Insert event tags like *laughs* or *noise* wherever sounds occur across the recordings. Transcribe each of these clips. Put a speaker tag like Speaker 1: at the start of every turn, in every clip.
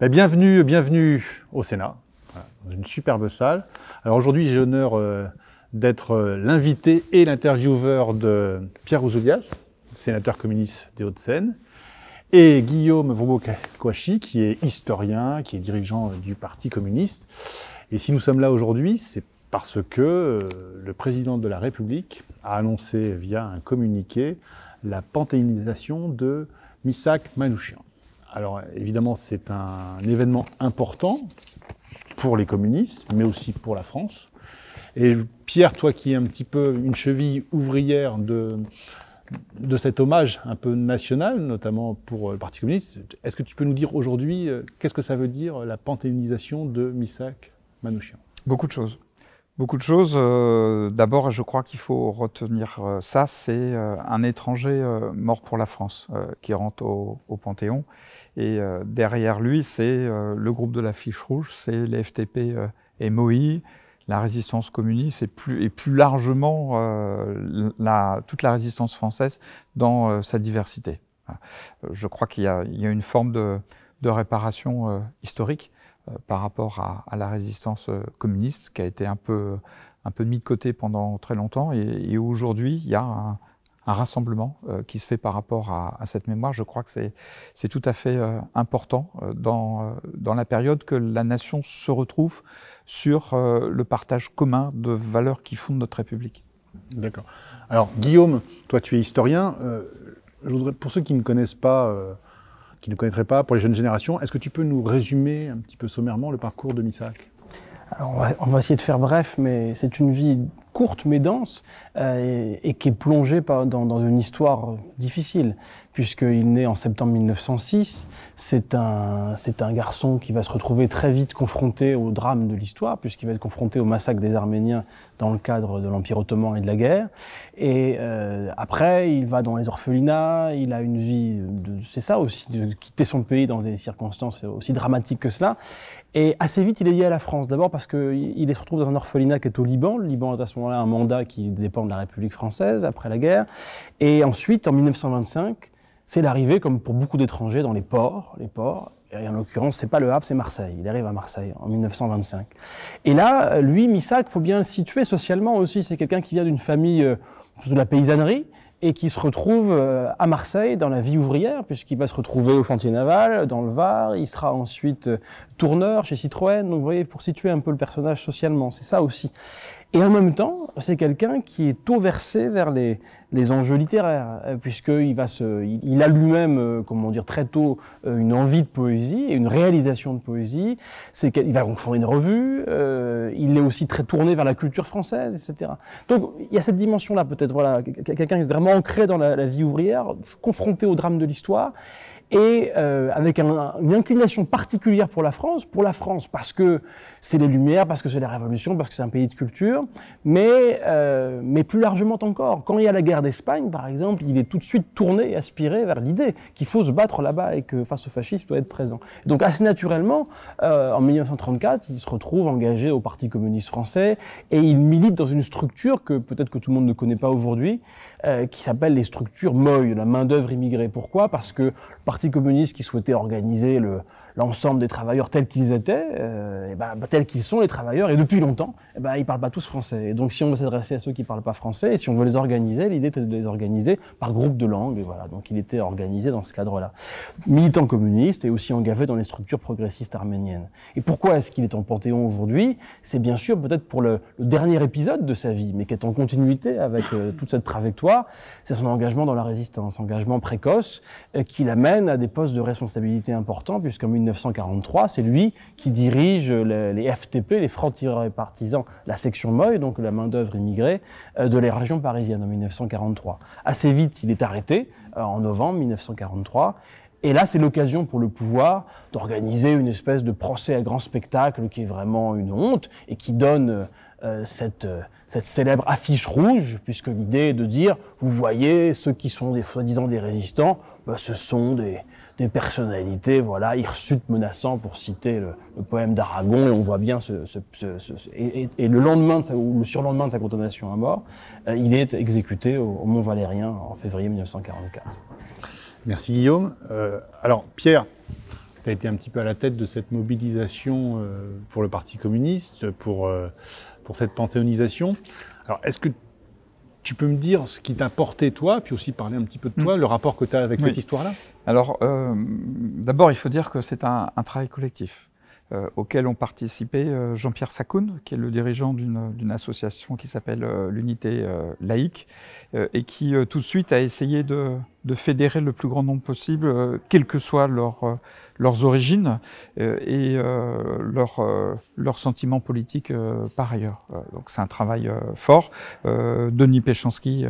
Speaker 1: Ben, bienvenue, bienvenue au Sénat, dans une superbe salle. Alors aujourd'hui, j'ai l'honneur euh, d'être euh, l'invité et l'intervieweur de Pierre Ouzoulias, sénateur communiste des Hauts-de-Seine, et Guillaume vaubeau qui est historien, qui est dirigeant euh, du Parti communiste. Et si nous sommes là aujourd'hui, c'est parce que le président de la République a annoncé via un communiqué la panthéonisation de Misak Manouchian alors évidemment, c'est un événement important pour les communistes, mais aussi pour la France. Et Pierre, toi qui es un petit peu une cheville ouvrière de, cet hommage un peu national, notamment pour euh, le Parti communiste, est-ce que tu peux nous dire aujourd'hui euh, qu'est-ce que ça veut dire euh, la panthéonisation de Missak Manouchian
Speaker 2: Beaucoup de choses. Beaucoup de choses. Euh, d'abord, je crois qu'il faut retenir euh, ça, c'est euh, un étranger mort pour la France qui rentre au, Panthéon. Et derrière lui, c'est le groupe de la fiche rouge, c'est les FTP MOI, la résistance communiste et plus, et plus largement toute la résistance française dans sa diversité. Je crois qu'il y, a une forme de réparation historique euh, par rapport à, la résistance euh, communiste qui a été un peu, un peu mis de côté pendant très longtemps et, aujourd'hui il y a un, rassemblement euh, qui se fait par rapport à, cette mémoire. Je crois que c'est tout à fait important dans, dans la période que la nation se retrouve sur le partage commun de valeurs qui fondent notre République.
Speaker 1: D'accord. Alors Guillaume, toi tu es historien. je voudrais, pour ceux qui ne connaissent pas qui ne connaîtraient pas, pour les jeunes générations. Est-ce que tu peux nous résumer un petit peu sommairement le parcours de Misak
Speaker 3: alors, on va, essayer de faire bref, mais c'est une vie courte mais dense euh, et, qui est plongée dans, dans, une histoire difficile, puisqu'il naît en septembre 1906. C'est un, c'est un garçon qui va se retrouver très vite confronté au drame de l'histoire, puisqu'il va être confronté au massacre des Arméniens dans le cadre de l'Empire ottoman et de la guerre. Et euh, après, il va dans les orphelinats, il a une vie, c'est ça aussi, de quitter son pays dans des circonstances aussi dramatiques que cela. Et assez vite, il est lié à la France. D'abord parce qu'il se retrouve dans un orphelinat qui est au Liban. Le Liban est à ce moment-là un mandat qui dépend de la République française après la guerre. Et ensuite, en 1925, c'est l'arrivée, comme pour beaucoup d'étrangers, dans les ports, les ports, et en l'occurrence, c'est pas le Havre, c'est Marseille. Il arrive à Marseille en 1925. Et là, lui, Missac, faut bien le situer socialement aussi. C'est quelqu'un qui vient d'une famille euh, de la paysannerie et qui se retrouve euh, à Marseille dans la vie ouvrière, puisqu'il va se retrouver au chantier naval, dans le Var, il sera ensuite euh, tourneur chez Citroën, donc vous voyez, pour situer un peu le personnage socialement, c'est ça aussi. Et en même temps, c'est quelqu'un qui est tôt versé vers les, les enjeux littéraires, euh, puisqu'il va se, il, a lui-même, euh, comment dire, très tôt euh, une envie de poésie et une réalisation de poésie. C'est qu'il va donc fonder une revue. il est aussi très tourné vers la culture française, etc. Donc il y a cette dimension-là, peut-être, voilà, quelqu'un qui est vraiment ancré dans la, vie ouvrière, confronté au drame de l'histoire et avec une inclination particulière pour la France, pour la France parce que c'est les Lumières, parce que c'est la Révolution, parce que c'est un pays de culture mais, euh, mais plus largement encore. Quand il y a la guerre d'Espagne, par exemple, il est tout de suite tourné, aspiré vers l'idée qu'il faut se battre là-bas et que face au fascisme doit être présent. Donc assez naturellement, euh, en 1934, il se retrouve engagé au Parti communiste français et il milite dans une structure que peut-être que tout le monde ne connaît pas aujourd'hui, euh, qui s'appelle les structures MOI, la main-d'œuvre immigrée. Pourquoi Parce que le Parti communiste qui souhaitait organiser l'ensemble des travailleurs tels qu'ils étaient, euh, eh ben, bah, tels qu'ils sont les travailleurs, et depuis longtemps, eh ben, ils ne parlent pas tous français. Et donc si on veut s'adresser à ceux qui ne parlent pas français, et si on veut les organiser, l'idée était de les organiser par groupe de langue. voilà. Donc il était organisé dans ce cadre-là. Militant communiste et aussi engagé dans les structures progressistes arméniennes. Et pourquoi est-ce qu'il est en Panthéon aujourd'hui C'est bien sûr peut-être pour le, le, dernier épisode de sa vie, mais qui est en continuité avec euh, toute cette trajectoire c'est son engagement dans la résistance, engagement précoce euh, qui l'amène à des postes de responsabilité importants, puisqu'en 1943, c'est lui qui dirige les, FTP, les francs-tireurs partisans, la section Moy, donc la main-d'œuvre immigrée euh, de la région parisienne en 1943. Assez vite, il est arrêté euh, en novembre 1943. Et là, c'est l'occasion pour le pouvoir d'organiser une espèce de procès à grand spectacle qui est vraiment une honte et qui donne euh, cette, euh, cette, célèbre affiche rouge, puisque l'idée est de dire, vous voyez, ceux qui sont des soi-disant des résistants, bah, ce sont des, personnalités, voilà, hirsutes menaçants, pour citer le, poème d'Aragon, et on voit bien ce... et, le lendemain, ou le surlendemain de sa condamnation à mort, euh, il est exécuté au, Mont-Valérien en février 1945. Merci Guillaume.
Speaker 1: alors Pierre, tu as été un petit peu à la tête de cette mobilisation pour le Parti communiste, pour pour cette panthéonisation. Alors, est-ce que
Speaker 2: tu peux me dire ce qui t'a porté, toi, puis aussi parler un petit peu de toi, mm. le rapport que tu as avec cette histoire-là Alors, euh, d'abord, il faut dire que c'est un, travail collectif euh, auquel ont participé euh, Jean-Pierre Sacoun, qui est le dirigeant d'une association qui s'appelle l'Unité laïque, et qui tout de suite a essayé de, de fédérer le plus grand nombre possible, euh, quelles que soient leurs euh, origines euh, et euh, leurs sentiments politiques par ailleurs. donc c'est un travail fort. Denis Péchanski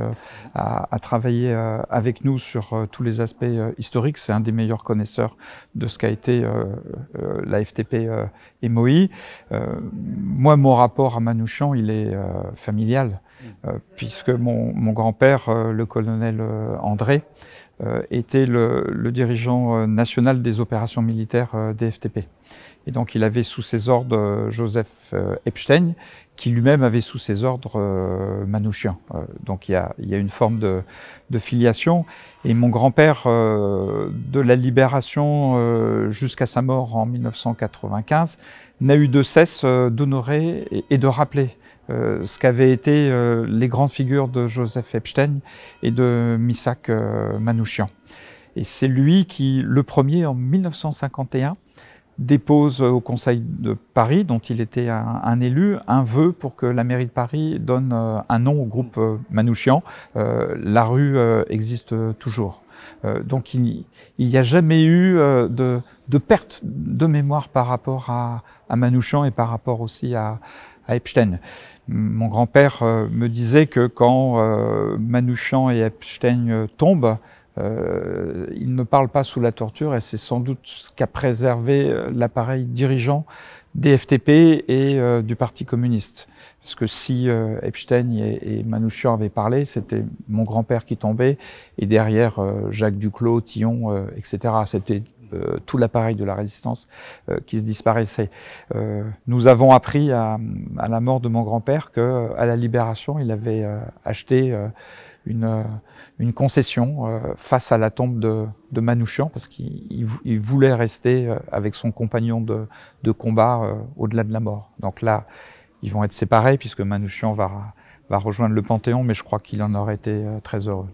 Speaker 2: a, travaillé avec nous sur tous les aspects historiques. C'est un des meilleurs connaisseurs de ce qu'a été la FTP et MOI. moi, mon rapport à Manouchian, il est familial. Euh, puisque mon, grand-père, euh, le colonel euh, André, était le, dirigeant national des opérations militaires des FTP. Et donc il avait sous ses ordres Joseph Epstein, qui lui-même avait sous ses ordres Manouchian. donc il y, a, une forme de, filiation. Et mon grand-père, de la libération jusqu'à sa mort en 1995, n'a eu de cesse d'honorer et, de rappeler euh, ce qu'avaient été euh, les grandes figures de Joseph Epstein et de Misak euh, Manouchian. Et c'est lui qui, le premier en 1951, dépose au Conseil de Paris, dont il était un, élu, un vœu pour que la mairie de Paris donne un nom au groupe Manouchian. la rue existe toujours. donc il n'y a jamais eu de, perte de mémoire par rapport à Manouchian et par rapport aussi à, à Epstein. Mon grand-père euh, me disait que quand euh, Manouchian et Epstein euh, tombent, ils ne parlent pas sous la torture et c'est sans doute ce qu'a préservé l'appareil dirigeant des FTP et du Parti communiste. Parce que si Epstein et, Manouchian avaient parlé, c'était mon grand-père qui tombait et derrière Jacques Duclos, Tillon, etc. C'était euh, tout l'appareil de la résistance euh, qui se disparaissait. Euh, nous avons appris à, la mort de mon grand-père que à la libération, il avait acheté une, concession face à la tombe de, de Manouchian parce qu'il voulait rester avec son compagnon de, combat au-delà de la mort. Donc là, ils vont être séparés puisque Manouchian va, va rejoindre le Panthéon, mais je crois qu'il en aurait été très heureux.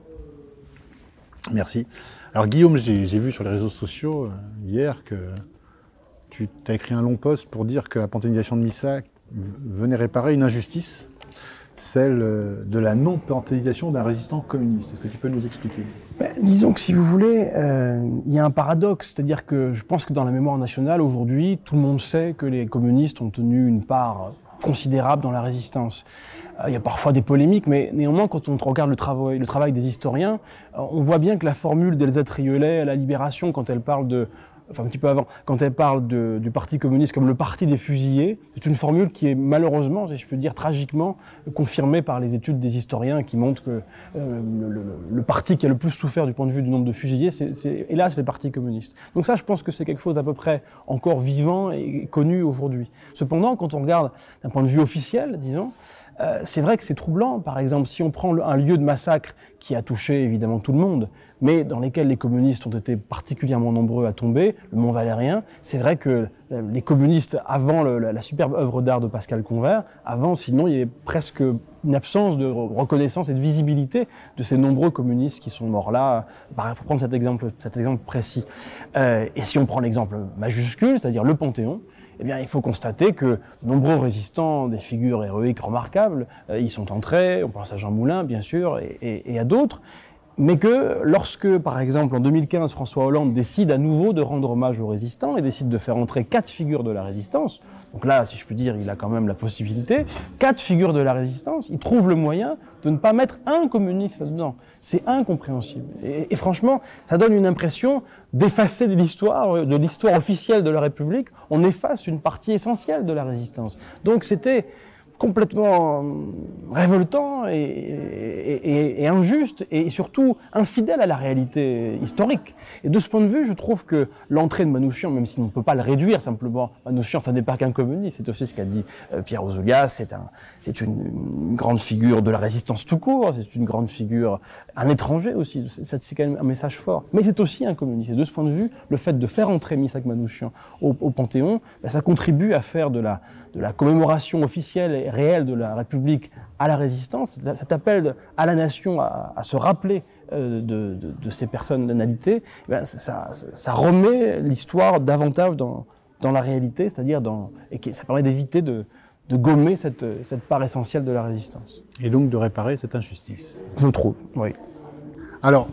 Speaker 1: Merci. Alors Guillaume, j'ai vu sur les réseaux sociaux euh, hier que tu as écrit un long post pour dire que la panthénisation de Missa venait réparer une injustice, celle euh, de la non-panthénisation d'un résistant communiste. Est-ce que tu peux nous expliquer
Speaker 3: bah, disons que si vous voulez, euh, il y a un paradoxe, c'est-à-dire que je pense que dans la mémoire nationale, aujourd'hui, tout le monde sait que les communistes ont tenu une part considérable dans la résistance. Euh, il y a parfois des polémiques, mais néanmoins, quand on regarde le travail, le travail des historiens, euh, on voit bien que la formule d'Elsa Triolet à la Libération, quand elle parle de enfin un petit peu avant, quand elle parle du Parti communiste comme le parti des fusillés, c'est une formule qui est malheureusement, si je peux dire tragiquement, confirmée par les études des historiens qui montrent que euh, le, le, le, parti qui a le plus souffert du point de vue du nombre de fusillés, c'est hélas les partis communistes. Donc ça, je pense que c'est quelque chose d'à peu près encore vivant et connu aujourd'hui. Cependant, quand on regarde d'un point de vue officiel, disons, euh, c'est vrai que c'est troublant. Par exemple, si on prend un lieu de massacre qui a touché évidemment tout le monde, mais dans lequel les communistes ont été particulièrement nombreux à tomber, le Mont Valérien, c'est vrai que euh, les communistes, avant la, superbe œuvre d'art de Pascal Convert, avant, sinon, il y avait presque une absence de reconnaissance et de visibilité de ces nombreux communistes qui sont morts là. Bah, il faut prendre cet exemple, précis. Euh, et si on prend l'exemple majuscule, c'est-à-dire le Panthéon, eh bien, il faut constater que de nombreux résistants, des figures héroïques remarquables, euh, y sont entrés. On pense à Jean Moulin, bien sûr, et, et à d'autres. Mais que lorsque, par exemple, en 2015, François Hollande décide à nouveau de rendre hommage aux résistants et décide de faire entrer quatre figures de la résistance, donc là, si je peux dire, il a quand même la possibilité. Quatre figures de la résistance, il trouve le moyen de ne pas mettre un communiste là-dedans. C'est incompréhensible. Et, franchement, ça donne une impression d'effacer de l'histoire, de l'histoire officielle de la République. On efface une partie essentielle de la résistance. Donc c'était complètement euh, révoltant et, injuste et surtout infidèle à la réalité historique. Et de ce point de vue, je trouve que l'entrée de Manouchian, même si on ne peut pas le réduire simplement, Manouchian, ça n'est pas qu'un communiste, c'est aussi ce qu'a dit euh, Pierre Ouzoulias, c'est un, une, une, grande figure de la résistance tout court, c'est une grande figure, un étranger aussi, c'est quand même un message fort. Mais c'est aussi un communiste. Et de ce point de vue, le fait de faire entrer Misak Manouchian au, Panthéon, ben, ça contribue à faire de la de la commémoration officielle et réelle de la République à la résistance, cet appel à la nation à, se rappeler euh, de, ces personnes d'analité eh ça, remet l'histoire davantage dans, la réalité, c'est-à-dire dans et ça permet d'éviter de, gommer cette, part essentielle de la résistance. Et donc de réparer cette injustice. Je trouve, oui. Alors,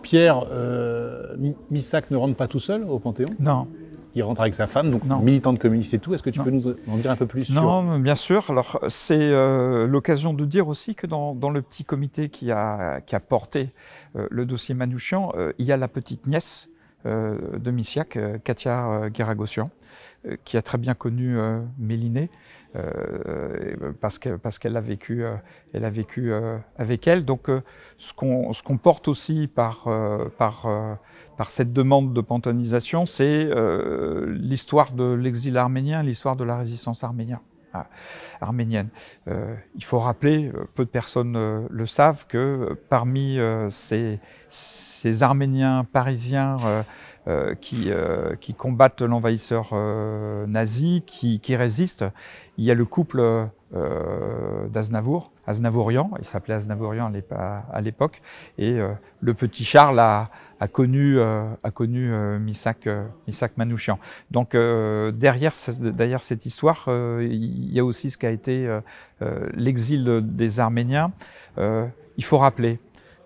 Speaker 3: Pierre, euh,
Speaker 2: Missac ne rentre pas tout seul au Panthéon Non
Speaker 1: il rentre avec sa femme, donc militante communiste et tout. Est-ce que tu peux nous en dire un peu plus Non,
Speaker 2: bien sûr. Alors, c'est euh, l'occasion de dire aussi que dans, le petit comité qui a, qui a porté euh, le dossier Manouchian, euh, il y a la petite nièce euh, de Missiac, euh, Katia euh, Garagosian, qui a très bien connu Méliné, parce qu'elle parce a vécu, elle a vécu avec elle. Donc ce qu'on porte aussi par, par, par cette demande de pantonisation, c'est l'histoire de l'exil arménien, l'histoire de la résistance ah, arménienne arménienne. il faut rappeler, peu de personnes le savent, que parmi ces ces Arméniens parisiens euh, euh, qui, euh, qui, combattent l'envahisseur nazi, qui, résistent. Il y a le couple d'Aznavour, Aznavourian, il s'appelait Aznavourian à l'époque, et le petit Charles a, connu, a connu Missak, Manouchian. Donc derrière, derrière cette histoire, il y a aussi ce qu'a été l'exil des Arméniens. il faut rappeler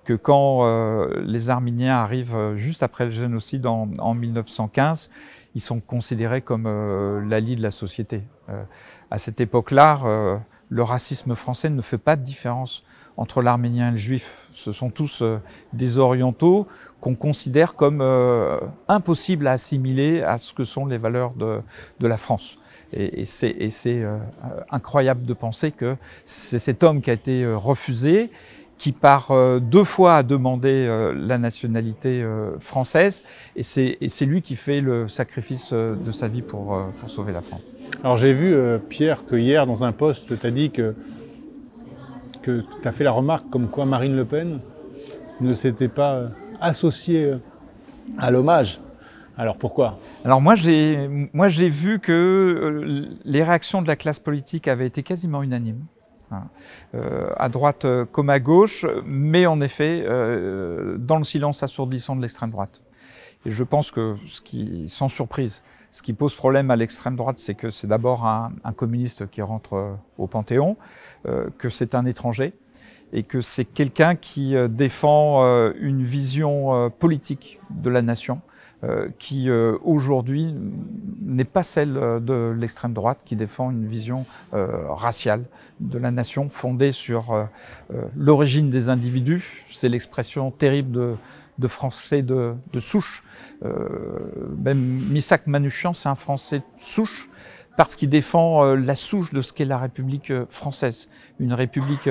Speaker 2: que quand euh, les Arméniens arrivent euh, juste après le génocide en, 1915, ils sont considérés comme euh, l'allié de la société. à cette époque-là, le racisme français ne fait pas de différence entre l'Arménien et le Juif. Ce sont tous des orientaux qu'on considère comme impossibles à assimiler à ce que sont les valeurs de, la France. et c'est incroyable de penser que c'est cet homme qui a été refusé qui part euh, deux fois à demander euh, la nationalité euh, française et c'est lui qui fait le sacrifice de sa vie pour, sauver la France. Alors j'ai
Speaker 1: vu, Pierre, que hier, dans un poste, tu as dit que, que tu as fait la remarque comme quoi Marine Le Pen ne s'était pas associée à
Speaker 2: l'hommage. Alors pourquoi Alors moi j'ai vu que les réactions de la classe politique avaient été quasiment unanimes. Hein. Euh, à droite euh, comme à gauche, mais en effet euh, dans le silence assourdissant de l'extrême droite. Et je pense que, ce qui, sans surprise, ce qui pose problème à l'extrême droite, c'est que c'est d'abord un, communiste qui rentre au Panthéon, que c'est un étranger, et que c'est quelqu'un qui défend une vision politique de la nation euh, qui euh, aujourd'hui n'est pas celle euh, de l'extrême droite qui défend une vision raciale de la nation fondée sur l'origine des individus. C'est l'expression terrible de, Français de, souche. même Missak Manuchian, c'est un Français souche parce qu'il défend la souche de ce qu'est la République française, une République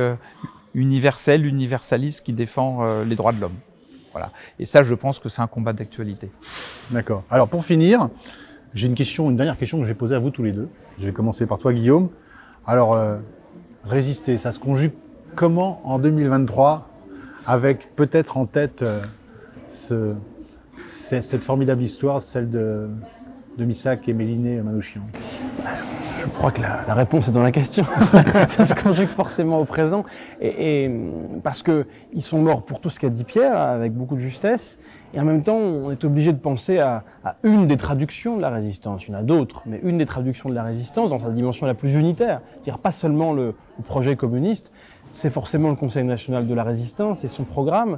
Speaker 2: universelle, universaliste qui défend les droits de l'homme. Et ça, je pense que c'est un combat d'actualité.
Speaker 1: D'accord. Alors pour finir, j'ai une question, une dernière question que j'ai posée à vous tous les deux. Je vais commencer par toi, Guillaume. Alors, euh, résister, ça se conjugue comment en 2023 avec peut-être en tête euh, cette formidable histoire, celle de, de et Méliné Manouchian
Speaker 3: je crois que la, réponse est dans la question. *laughs* ça se conjugue forcément au présent. Et, et parce qu'ils sont morts pour tout ce qu'a dit Pierre, avec beaucoup de justesse. Et en même temps, on est obligé de penser à, une des traductions de la résistance. Il y en a d'autres, mais une des traductions de la résistance dans sa dimension la plus unitaire. C'est-à-dire pas seulement le, projet communiste, c'est forcément le Conseil national de la résistance et son programme.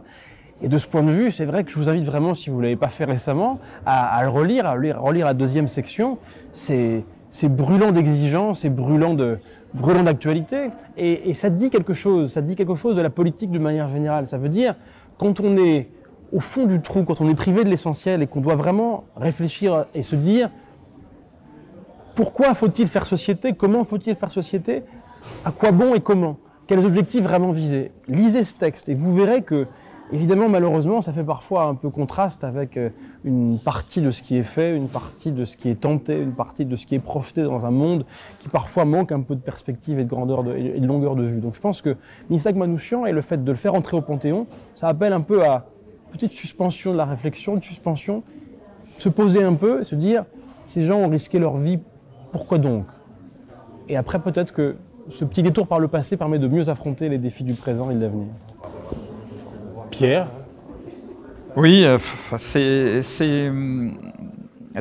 Speaker 3: Et de ce point de vue, c'est vrai que je vous invite vraiment, si vous ne l'avez pas fait récemment, à, le relire, à relire, la deuxième section. C'est c'est brûlant d'exigence, c'est brûlant de brûlant d'actualité, et, ça dit quelque chose. Ça dit quelque chose de la politique de manière générale. Ça veut dire quand on est au fond du trou, quand on est privé de l'essentiel et qu'on doit vraiment réfléchir et se dire pourquoi faut-il faire société, comment faut-il faire société, à quoi bon et comment, quels objectifs vraiment viser. Lisez ce texte et vous verrez que Évidemment, malheureusement, ça fait parfois un peu contraste avec euh, une partie de ce qui est fait, une partie de ce qui est tenté, une partie de ce qui est projeté dans un monde qui parfois manque un peu de perspective et de grandeur et de longueur de vue. Donc je pense que Misak Manouchian et le fait de le faire entrer au Panthéon, ça appelle un peu à une petite suspension de la réflexion, une suspension, se poser un peu, se dire, ces gens ont risqué leur vie, pourquoi donc Et après, peut-être que ce petit détour par le passé permet de mieux affronter les défis du présent et de l'avenir.
Speaker 2: Pierre Oui, euh, c'est hum,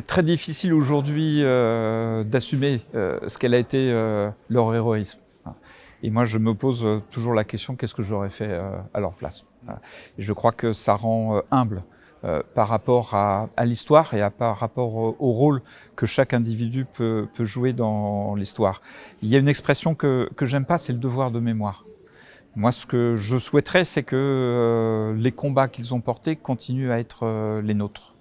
Speaker 2: très difficile aujourd'hui euh, d'assumer euh, ce qu'elle a été leur héroïsme. Et moi, je me pose toujours la question qu'est-ce que j'aurais fait à leur place Je crois que ça rend humble par rapport à, l'histoire et par rapport au rôle que chaque individu peut, jouer dans l'histoire. Il y a une expression que, que j'aime pas, c'est le devoir de mémoire. Moi, ce que je souhaiterais, c'est que euh, les combats qu'ils ont portés continuent à être euh, les nôtres.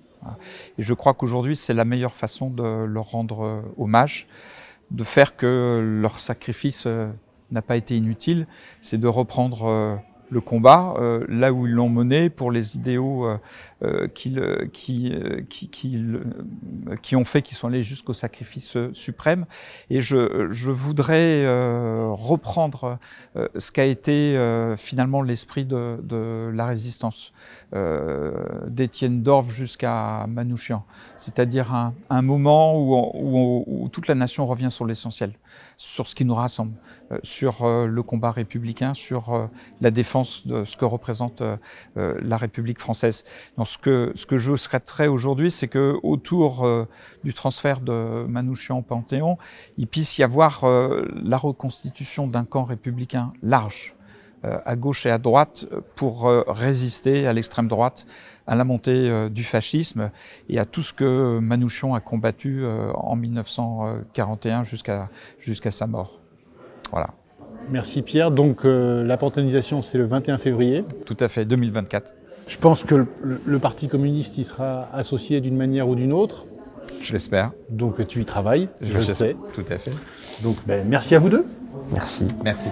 Speaker 2: Et je crois qu'aujourd'hui, c'est la meilleure façon de leur rendre euh, hommage, de faire que leur sacrifice n'a pas été inutile, c'est de reprendre le combat euh, là où ils l'ont mené pour les idéaux euh, euh, qu'ils qui, qui, qui, qui, ont fait qu'ils sont allés jusqu'au sacrifice suprême. Et je, je voudrais reprendre ce qu'a été finalement l'esprit de, de, la résistance, d'Étienne Dorf jusqu'à Manouchian, c'est-à-dire un, moment où, où toute la nation revient sur l'essentiel, sur ce qui nous rassemble, sur le combat républicain, sur la défense de ce que représente euh, euh, la République française. Donc, ce, que, ce que je souhaiterais aujourd'hui, c'est que autour euh, du transfert de Manouchian au Panthéon, il puisse y avoir la reconstitution d'un camp républicain large, à gauche et à droite, pour résister à l'extrême droite, à la montée du fascisme et à tout ce que Manouchian a combattu en 1941 jusqu'à jusqu'à sa mort. Voilà.
Speaker 1: Merci Pierre. Donc euh, la panthéonisation, c'est le 21
Speaker 2: février. Tout à fait, 2024. Je pense que
Speaker 1: le, Parti communiste y sera associé d'une manière ou d'une autre.
Speaker 2: Je l'espère. Donc tu y travailles, je, le sais. Tout à fait.
Speaker 1: Donc ben, merci à vous deux.
Speaker 2: Merci. Merci.